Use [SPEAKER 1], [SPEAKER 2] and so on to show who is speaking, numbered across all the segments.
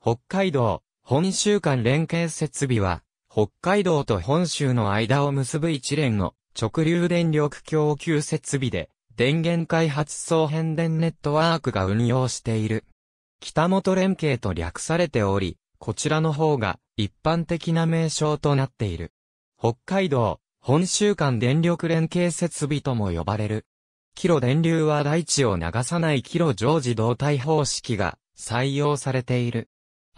[SPEAKER 1] 北海道、本州間連携設備は、北海道と本州の間を結ぶ一連の直流電力供給設備で、電源開発総変電ネットワークが運用している。北本連携と略されており、こちらの方が一般的な名称となっている。北海道、本州間電力連携設備とも呼ばれる。キロ電流は大地を流さないキロ常時動体方式が採用されている。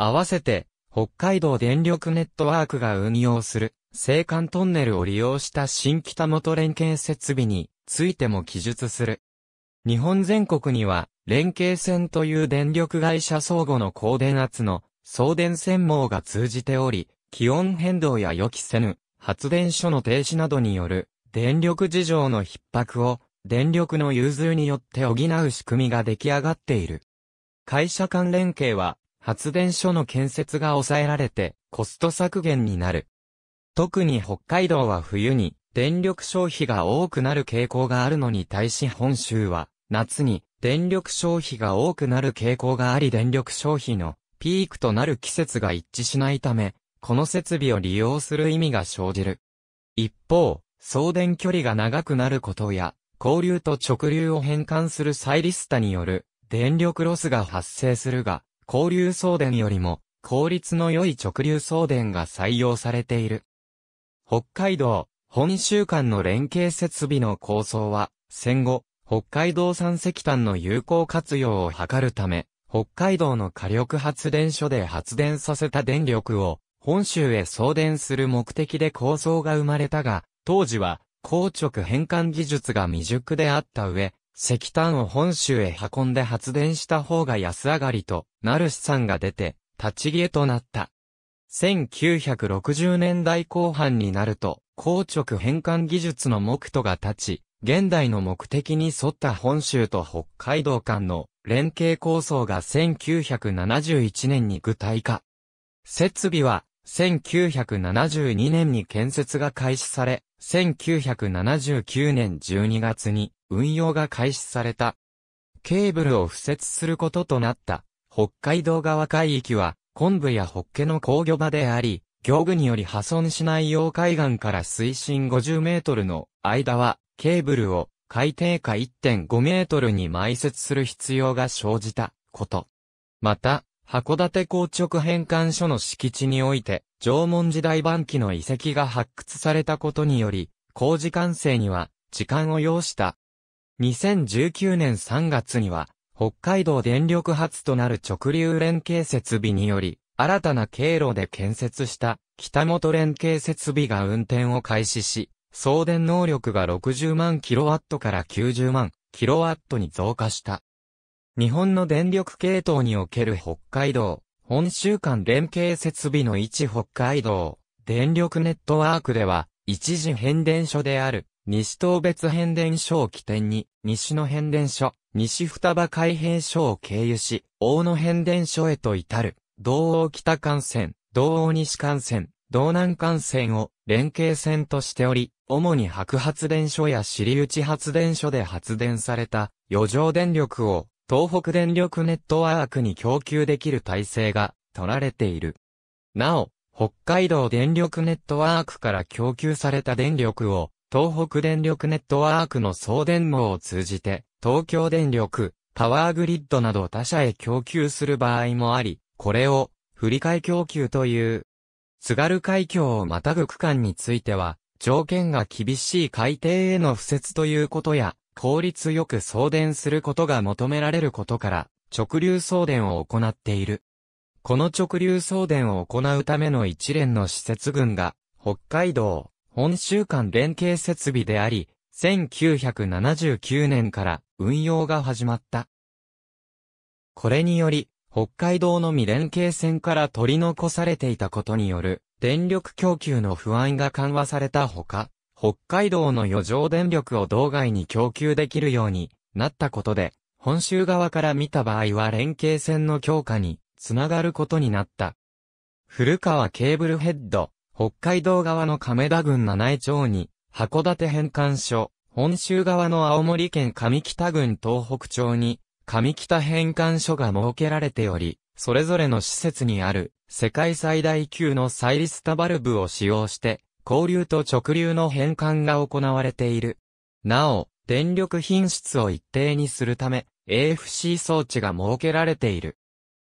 [SPEAKER 1] 合わせて、北海道電力ネットワークが運用する、青函トンネルを利用した新北元連携設備についても記述する。日本全国には、連携線という電力会社相互の高電圧の送電線網が通じており、気温変動や予期せぬ発電所の停止などによる電力事情の逼迫を電力の融通によって補う仕組みが出来上がっている。会社間連携は発電所の建設が抑えられてコスト削減になる。特に北海道は冬に電力消費が多くなる傾向があるのに対し本州は夏に電力消費が多くなる傾向があり電力消費のピークとなる季節が一致しないため、この設備を利用する意味が生じる。一方、送電距離が長くなることや、交流と直流を変換するサイリスタによる電力ロスが発生するが、交流送電よりも効率の良い直流送電が採用されている。北海道、本州間の連携設備の構想は、戦後、北海道産石炭の有効活用を図るため、北海道の火力発電所で発電させた電力を、本州へ送電する目的で構想が生まれたが、当時は、硬直変換技術が未熟であった上、石炭を本州へ運んで発電した方が安上がりとなる資産が出て、立ち消えとなった。1960年代後半になると、硬直変換技術の目途が立ち、現代の目的に沿った本州と北海道間の連携構想が1971年に具体化。設備は1972年に建設が開始され、1979年12月に運用が開始された。ケーブルを付設することとなった、北海道側海域は、昆布やホッケの工業場であり、行具により破損しない洋海岸から水深50メートルの間は、ケーブルを海底下1.5メートルに埋設する必要が生じたこと。また、函館硬直返還所の敷地において、縄文時代晩期の遺跡が発掘されたことにより、工事完成には時間を要した2019年3月には、北海道電力発となる直流連携設備により、新たな経路で建設した北本連携設備が運転を開始し、送電能力が60万 kW から90万 kW に増加した。日本の電力系統における北海道、本州間連携設備の位置北海道、電力ネットワークでは、一時変電所である、西東別変電所を起点に、西の変電所、西双葉海兵所を経由し、大野変電所へと至る、道央北幹線、道央西幹線、道南幹線を連携線としており、主に白発電所や尻ち発電所で発電された余剰電力を東北電力ネットワークに供給できる体制が取られている。なお、北海道電力ネットワークから供給された電力を東北電力ネットワークの送電網を通じて、東京電力、パワーグリッドなど他社へ供給する場合もあり、これを、振り替え供給という、津軽海峡をまたぐ区間については、条件が厳しい海底への敷設ということや、効率よく送電することが求められることから、直流送電を行っている。この直流送電を行うための一連の施設群が、北海道、本州間連携設備であり、1979年から運用が始まった。これにより、北海道のみ連携線から取り残されていたことによる、電力供給の不安が緩和されたほか、北海道の余剰電力を道外に供給できるようになったことで、本州側から見た場合は連携線の強化につながることになった。古川ケーブルヘッド、北海道側の亀田郡七重町に、函館返還所、本州側の青森県上北郡東北町に、上北返還所が設けられており、それぞれの施設にある、世界最大級のサイリスタバルブを使用して、交流と直流の変換が行われている。なお、電力品質を一定にするため、AFC 装置が設けられている。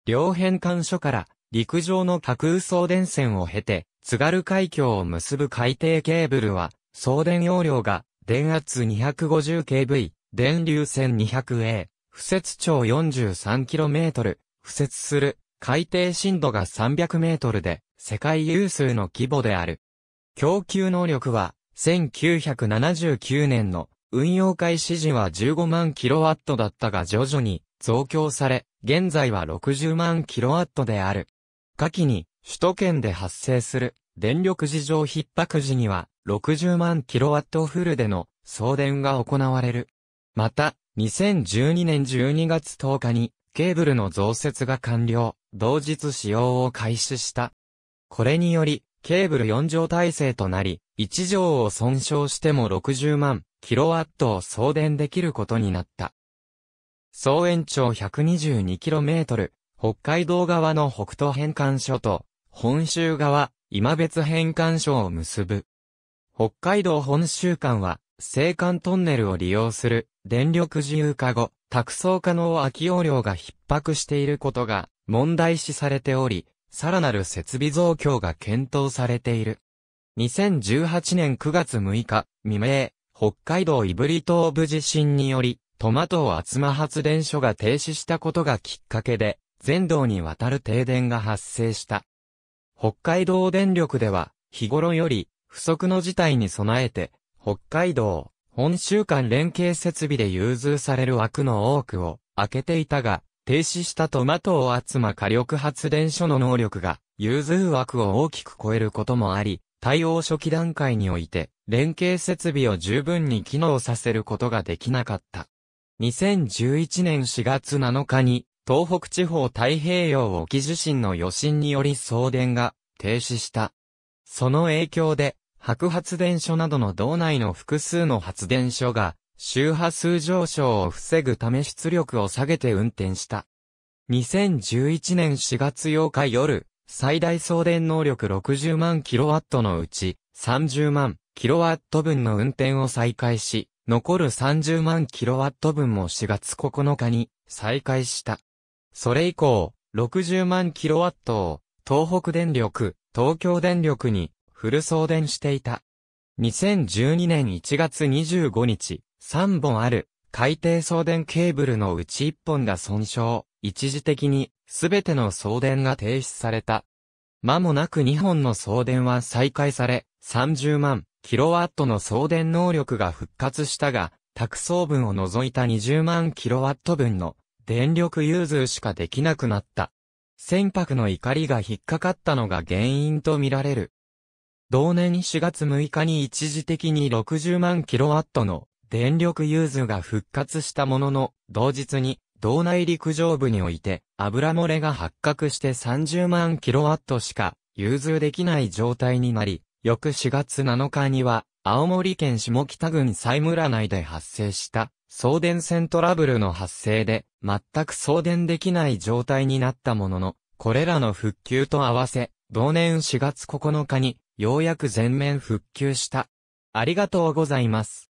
[SPEAKER 1] 両変換所から陸上の架空送電線を経て、津軽海峡を結ぶ海底ケーブルは、送電容量が、電圧 250kV、電流線 200A、不接長 43km、不接する、海底深度が 300m で、世界有数の規模である。供給能力は、1979年の運用開始時は15万 kW だったが徐々に増強され、現在は60万 kW である。夏季に、首都圏で発生する電力事情逼迫時には、60万キロワットフルでの送電が行われる。また、2012年12月10日に、ケーブルの増設が完了、同日使用を開始した。これにより、ケーブル4畳体制となり、1乗を損傷しても60万キロワットを送電できることになった。総延長1 2 2キロメートル、北海道側の北東返還所と、本州側、今別返還所を結ぶ。北海道本州間は、青函トンネルを利用する、電力自由化後、託送可能空き容量が逼迫していることが、問題視されており、さらなる設備増強が検討されている。2018年9月6日未明、北海道胆振東部地震により、トマトを厚間発電所が停止したことがきっかけで、全道にわたる停電が発生した。北海道電力では、日頃より、不測の事態に備えて、北海道、本州間連携設備で融通される枠の多くを、開けていたが、停止したトマトを集ま火力発電所の能力が、融通枠を大きく超えることもあり、対応初期段階において、連携設備を十分に機能させることができなかった。2011年4月7日に、東北地方太平洋沖地震の余震により送電が停止した。その影響で、白発電所などの道内の複数の発電所が、周波数上昇を防ぐため出力を下げて運転した。2011年4月8日夜、最大送電能力60万キロワットのうち、30万キロワット分の運転を再開し、残る30万キロワット分も4月9日に再開した。それ以降、60万キロワットを、東北電力、東京電力に、フル送電していた。2012年1月25日、3本ある、海底送電ケーブルのうち1本が損傷、一時的に、すべての送電が停止された。間もなく2本の送電は再開され、30万、キロワットの送電能力が復活したが、託送分を除いた20万キロワット分の電力融通しかできなくなった。船舶の怒りが引っかかったのが原因とみられる。同年4月6日に一時的に60万キロワットの電力融通が復活したものの、同日に道内陸上部において油漏れが発覚して30万キロワットしか融通できない状態になり、翌4月7日には青森県下北郡西村内で発生した送電線トラブルの発生で、全く送電できない状態になったものの、これらの復旧と合わせ、同年4月9日に、ようやく全面復旧した。ありがとうございます。